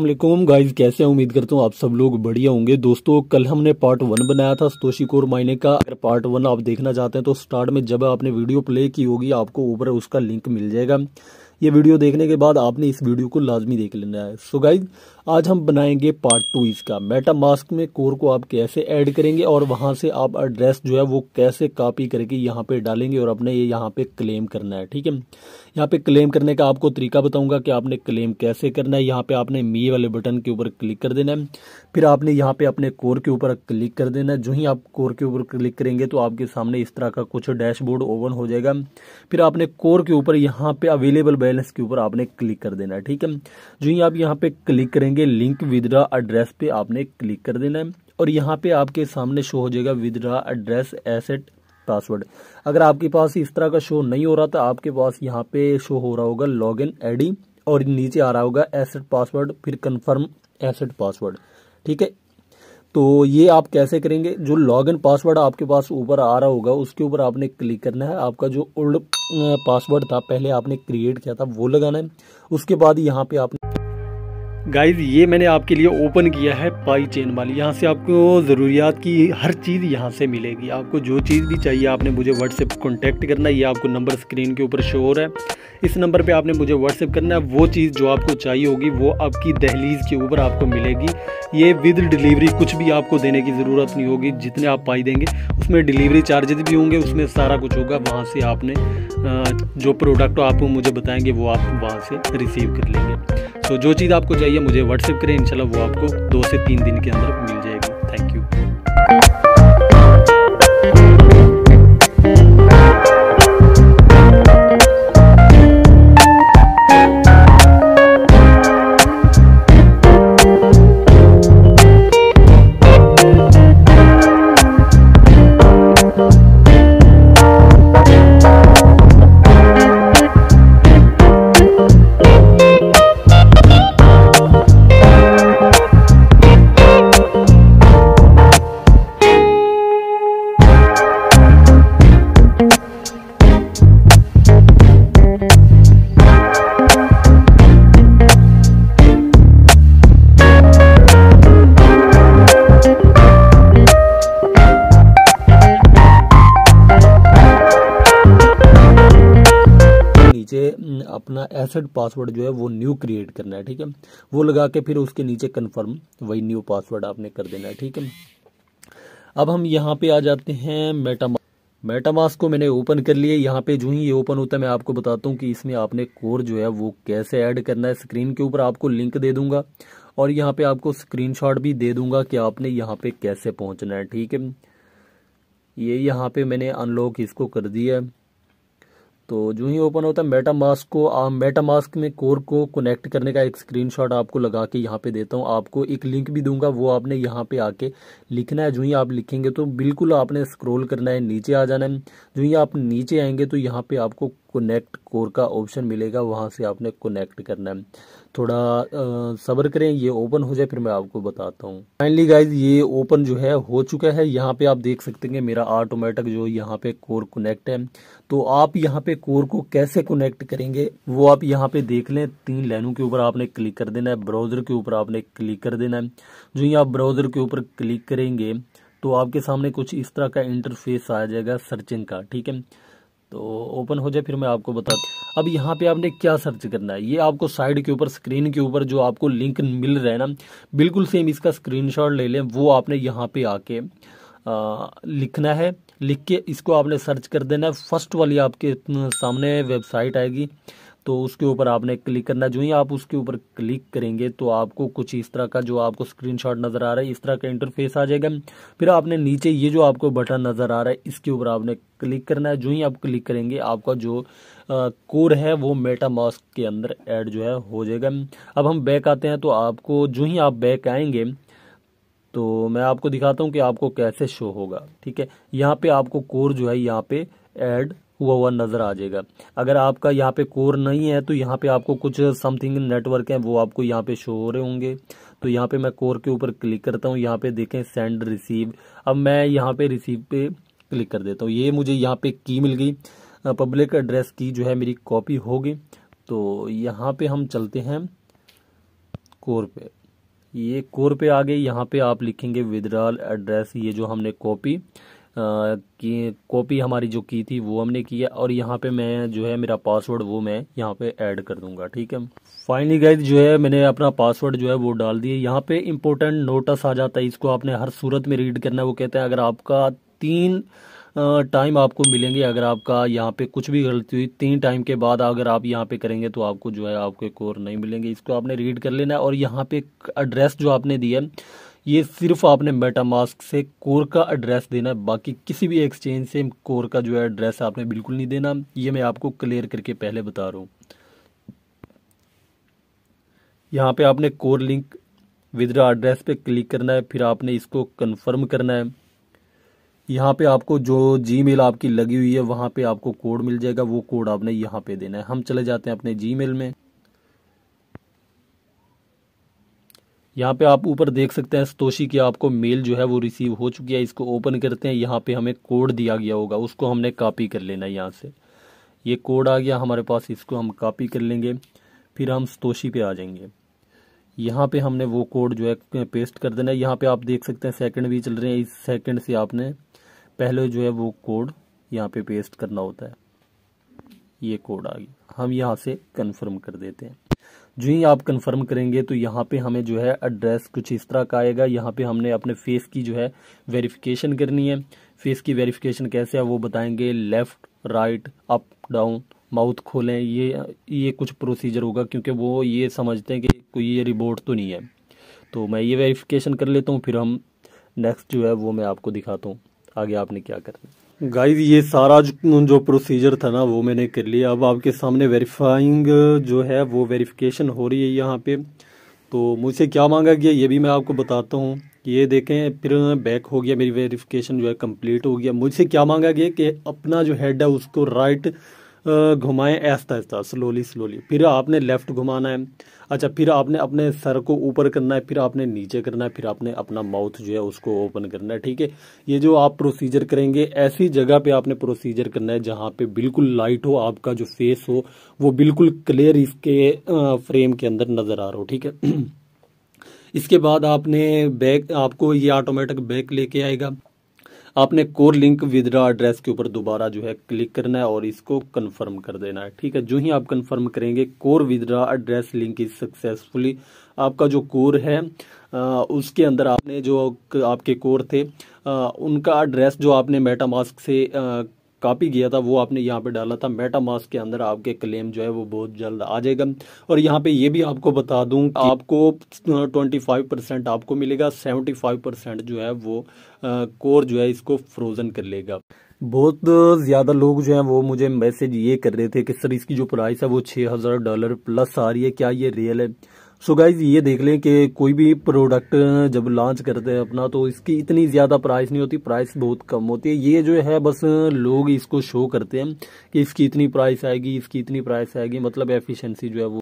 अलकुम guys कैसे उम्मीद करता हूँ आप सब लोग बढ़िया होंगे दोस्तों कल हमने पार्ट वन बनाया था सतोशी कोर मायने का अगर पार्ट वन आप देखना चाहते हैं तो स्टार्ट में जब आपने वीडियो प्ले की होगी आपको ऊपर उसका लिंक मिल जाएगा ये वीडियो देखने के बाद आपने इस वीडियो को लाजमी देख लेना है सो गाइज आज हम बनाएंगे पार्ट टू इसका मेटा मास्क में कोर को आप कैसे ऐड करेंगे और वहां से आप एड्रेस जो है वो कैसे कॉपी करके यहाँ पे डालेंगे और अपने ये यहाँ पे क्लेम करना है ठीक है यहाँ पे क्लेम करने का आपको तरीका बताऊंगा कि आपने क्लेम कैसे करना है यहाँ पे आपने मी वाले बटन के ऊपर क्लिक कर देना है फिर आपने यहाँ पे अपने कोर के ऊपर क्लिक कर देना है जो ही आप कोर के ऊपर क्लिक करेंगे तो आपके सामने इस तरह का कुछ डैशबोर्ड ओवन हो जाएगा फिर आपने कोर के ऊपर यहाँ पे अवेलेबल बैलेंस के ऊपर आपने क्लिक कर देना है ठीक है जो ही आप यहाँ पे क्लिक करेंगे करेंगे लिंक विदड्रा एड्रेस पे आपने क्लिक कर देना है और यहाँ पे आपके सामने शो हो जाएगा विदड्रा एड्रेस एसेट पासवर्ड अगर आपके पास इस तरह का शो नहीं हो रहा तो आपके पास यहाँ पे शो हो रहा होगा लॉग इन और नीचे आ रहा होगा एसेट पासवर्ड फिर कन्फर्म एसेट पासवर्ड ठीक है तो ये आप कैसे करेंगे जो लॉग इन पासवर्ड आपके पास ऊपर आ रहा होगा उसके ऊपर आपने क्लिक करना है आपका जो ओल्ड पासवर्ड था पहले आपने क्रिएट किया था वो लगाना है उसके बाद यहाँ पे आपने गाइज ये मैंने आपके लिए ओपन किया है पाई चेन वाली यहाँ से आपको ज़रूरियात की हर चीज़ यहाँ से मिलेगी आपको जो चीज़ भी चाहिए आपने मुझे व्हाट्सएप कॉन्टैक्ट करना है ये आपको नंबर स्क्रीन के ऊपर शो हो रहा है इस नंबर पे आपने मुझे व्हाट्सएप करना है वो चीज़ जो आपको चाहिए होगी वो आपकी दहलीज़ के ऊपर आपको मिलेगी ये विद डिलीवरी कुछ भी आपको देने की ज़रूरत नहीं होगी जितने आप पाई देंगे उसमें डिलीवरी चार्जेज भी होंगे उसमें सारा कुछ होगा वहाँ से आपने जो प्रोडक्ट आप मुझे बताएँगे वो आप वहाँ से रिसीव कर लेंगे तो जो चीज़ आपको चाहिए मुझे व्हाट्सएप करें इनशाला वो आपको दो से तीन दिन के अंदर मिल जाए नीचे अपना एसेड पासवर्ड जो है वो न्यू क्रिएट करना है ठीक है वो लगा के फिर उसके नीचे कन्फर्म वही न्यू पासवर्ड आपने कर देना है ठीक है अब हम यहाँ पे आ जाते हैं मेटामा मेटामास को मैंने ओपन कर लिए यहाँ पे जो ही ये ओपन होता है मैं आपको बताता हूँ कि इसमें आपने कोर जो है वो कैसे ऐड करना है स्क्रीन के ऊपर आपको लिंक दे दूंगा और यहाँ पे आपको स्क्रीनशॉट भी दे दूंगा कि आपने यहाँ पे कैसे पहुँचना है ठीक है ये यहाँ पे मैंने अनलॉक इसको कर दिया है तो जो ही ओपन होता है मेटा मास्क को आप मेटा मास्क में कोर को कनेक्ट करने का एक स्क्रीनशॉट आपको लगा के यहाँ पे देता हूँ आपको एक लिंक भी दूंगा वो आपने यहाँ पे आके लिखना है जो ही आप लिखेंगे तो बिल्कुल आपने स्क्रॉल करना है नीचे आ जाना है जो ही आप नीचे आएंगे तो यहाँ पे आपको कनेक्ट कोर का ऑप्शन मिलेगा वहां से आपने कनेक्ट करना है थोड़ा सब्र करें ये ओपन हो जाए फिर मैं आपको बताता हूँ फाइनली गाइज ये ओपन जो है हो चुका है यहाँ पे आप देख सकते हैं मेरा ऑटोमेटिक जो यहाँ पे कोर कनेक्ट है तो आप यहाँ पे कोर को कैसे कनेक्ट करेंगे वो आप यहाँ पे देख लें तीन लाइनों के ऊपर आपने क्लिक कर देना है ब्राउजर के ऊपर आपने क्लिक कर देना है जो ये आप ब्राउजर के ऊपर क्लिक करेंगे तो आपके सामने कुछ इस तरह का इंटरफेस आ जाएगा सर्चिंग का ठीक है तो ओपन हो जाए फिर मैं आपको बता अब यहाँ पे आपने क्या सर्च करना है ये आपको साइड के ऊपर स्क्रीन के ऊपर जो आपको लिंक मिल रहा है ना बिल्कुल सेम इसका स्क्रीनशॉट ले लें वो आपने यहाँ पे आके आ, लिखना है लिख के इसको आपने सर्च कर देना है फर्स्ट वाली आपके सामने वेबसाइट आएगी तो उसके ऊपर आपने क्लिक करना जो ही आप उसके ऊपर क्लिक करेंगे तो आपको कुछ इस तरह का जो आपको स्क्रीनशॉट नजर आ रहा है इस तरह का इंटरफेस आ जाएगा फिर आपने नीचे ये जो आपको बटन नजर आ रहा है इसके ऊपर आपने क्लिक करना है जो ही आप क्लिक करेंगे आपका जो कोर है वो मेटा मास्क के अंदर एड जो है हो जाएगा अब हम बैक आते हैं तो आपको जो ही आप बैक आएंगे तो मैं आपको दिखाता हूँ कि आपको कैसे शो होगा ठीक है यहाँ पे आपको कोर जो है यहाँ पे ऐड हुआ हुआ नज़र आ जाएगा अगर आपका यहाँ पे कोर नहीं है तो यहाँ पे आपको कुछ समथिंग नेटवर्क है वो आपको यहाँ पे शो हो रहे होंगे तो यहाँ पे मैं कोर के ऊपर क्लिक करता हूँ यहाँ पे देखें सेंड रिसीव अब मैं यहाँ पे रिसीव पे क्लिक कर देता हूँ ये मुझे यहाँ पे की मिल गई पब्लिक एड्रेस की जो है मेरी कॉपी होगी तो यहाँ पे हम चलते हैं कोर पे ये कोर पे आ गए यहाँ पे आप लिखेंगे विदड्रॉल एड्रेस ये जो हमने कॉपी की कॉपी हमारी जो की थी वो हमने की है और यहाँ पे मैं जो है मेरा पासवर्ड वो मैं यहाँ पे ऐड कर दूंगा ठीक है फाइनली गाइज जो है मैंने अपना पासवर्ड जो है वो डाल दिया यहाँ पे इम्पोर्टेंट नोटिस आ जाता है इसको आपने हर सूरत में रीड करना है वो कहते हैं अगर आपका तीन टाइम आपको मिलेंगे अगर आपका यहाँ पे कुछ भी गलती हुई तीन टाइम के बाद अगर आप यहाँ पे करेंगे तो आपको जो है आपके कोर नहीं मिलेंगे इसको आपने रीड कर लेना है और यहाँ पे एड्रेस जो आपने दिया ये सिर्फ आपने मेटामास्क से कोर का एड्रेस देना है बाकी किसी भी एक्सचेंज से कोर का जो है एड्रेस आपने बिल्कुल नहीं देना ये मैं आपको क्लियर करके पहले बता रहा हूँ यहाँ पे आपने कोर लिंक विदड्रा एड्रेस पे क्लिक करना है फिर आपने इसको कंफर्म करना है यहाँ पे आपको जो मेल आपकी लगी हुई है वहाँ पे आपको कोड मिल जाएगा वो कोड आपने यहाँ पे देना है हम चले जाते हैं अपने जी में यहाँ पे आप ऊपर देख सकते हैं स्तोषी की आपको मेल जो है वो रिसीव हो चुकी है इसको ओपन करते हैं यहाँ पे हमें कोड दिया गया होगा उसको हमने कॉपी कर लेना है यहाँ से ये कोड आ गया हमारे पास इसको हम कॉपी कर लेंगे फिर हम स्तोषी पे आ जाएंगे यहाँ पे हमने वो कोड जो है पेस्ट कर देना है यहाँ पे आप देख सकते हैं सेकंड भी चल रहे हैं इस सेकंड से आपने पहले जो है वो कोड यहाँ पे पेस्ट करना होता है ये कोड आ गया हम यहाँ से कन्फर्म कर देते हैं जो ही आप कंफर्म करेंगे तो यहाँ पे हमें जो है एड्रेस कुछ इस तरह का आएगा यहाँ पे हमने अपने फेस की जो है वेरिफिकेशन करनी है फेस की वेरिफिकेशन कैसे है वो बताएंगे left right up down mouth खोलें ये ये कुछ प्रोसीजर होगा क्योंकि वो ये समझते हैं कि कोई ये रिबोट तो नहीं है तो मैं ये वेरिफिकेशन कर लेता हूँ फिर हम नेक्स्ट जो है वो मैं आपको दिखाता हूँ आगे आपने क्या करना है गाइज ये सारा जो प्रोसीजर था ना वो मैंने कर लिया अब आपके सामने वेरीफाइंग जो है वो वेरिफिकेशन हो रही है यहाँ पे तो मुझसे क्या मांगा गया ये भी मैं आपको बताता हूँ ये देखें फिर बैक हो गया मेरी वेरिफिकेशन जो है कंप्लीट हो गया मुझसे क्या मांगा गया कि अपना जो हेड है उसको राइट घुमाएं ऐसा ऐसा स्लोली स्लोली फिर आपने लेफ़्ट घुमाना है अच्छा फिर आपने अपने सर को ऊपर करना है फिर आपने नीचे करना है फिर आपने अपना माउथ जो है उसको ओपन करना है ठीक है ये जो आप प्रोसीजर करेंगे ऐसी जगह पे आपने प्रोसीजर करना है जहाँ पे बिल्कुल लाइट हो आपका जो फेस हो वो बिल्कुल क्लियर इसके फ्रेम के अंदर नज़र आ रहा हो ठीक है इसके बाद आपने बैक आपको ये ऑटोमेटिक बैक लेके आएगा आपने कोर लिंक विदड्रा एड्रेस के ऊपर दोबारा जो है क्लिक करना है और इसको कन्फर्म कर देना है ठीक है जो ही आप कन्फर्म करेंगे Core withdraw address link is successfully आपका जो कोर है आ, उसके अंदर आपने जो आपके कोर थे आ, उनका एड्रेस जो आपने मेटामास्क से आ, कॉपी किया था वो आपने यहाँ पे डाला था मेटामास्क के अंदर आपके क्लेम जो है वो बहुत जल्द आ जाएगा और यहाँ पे ये भी आपको बता दूँ आपको ट्वेंटी फाइव परसेंट आपको मिलेगा सेवेंटी फाइव परसेंट जो है वो कोर जो है इसको फ्रोजन कर लेगा बहुत ज़्यादा लोग जो हैं वो मुझे मैसेज ये कर रहे थे कि सर इसकी जो प्राइस है वो छः हज़ार डॉलर प्लस आ रही है क्या ये रियल है सो so गाइज ये देख लें कि कोई भी प्रोडक्ट जब लॉन्च करते हैं अपना तो इसकी इतनी ज़्यादा प्राइस नहीं होती प्राइस बहुत कम होती है ये जो है बस लोग इसको शो करते हैं कि इसकी इतनी प्राइस आएगी इसकी इतनी प्राइस आएगी मतलब एफिशिएंसी जो है वो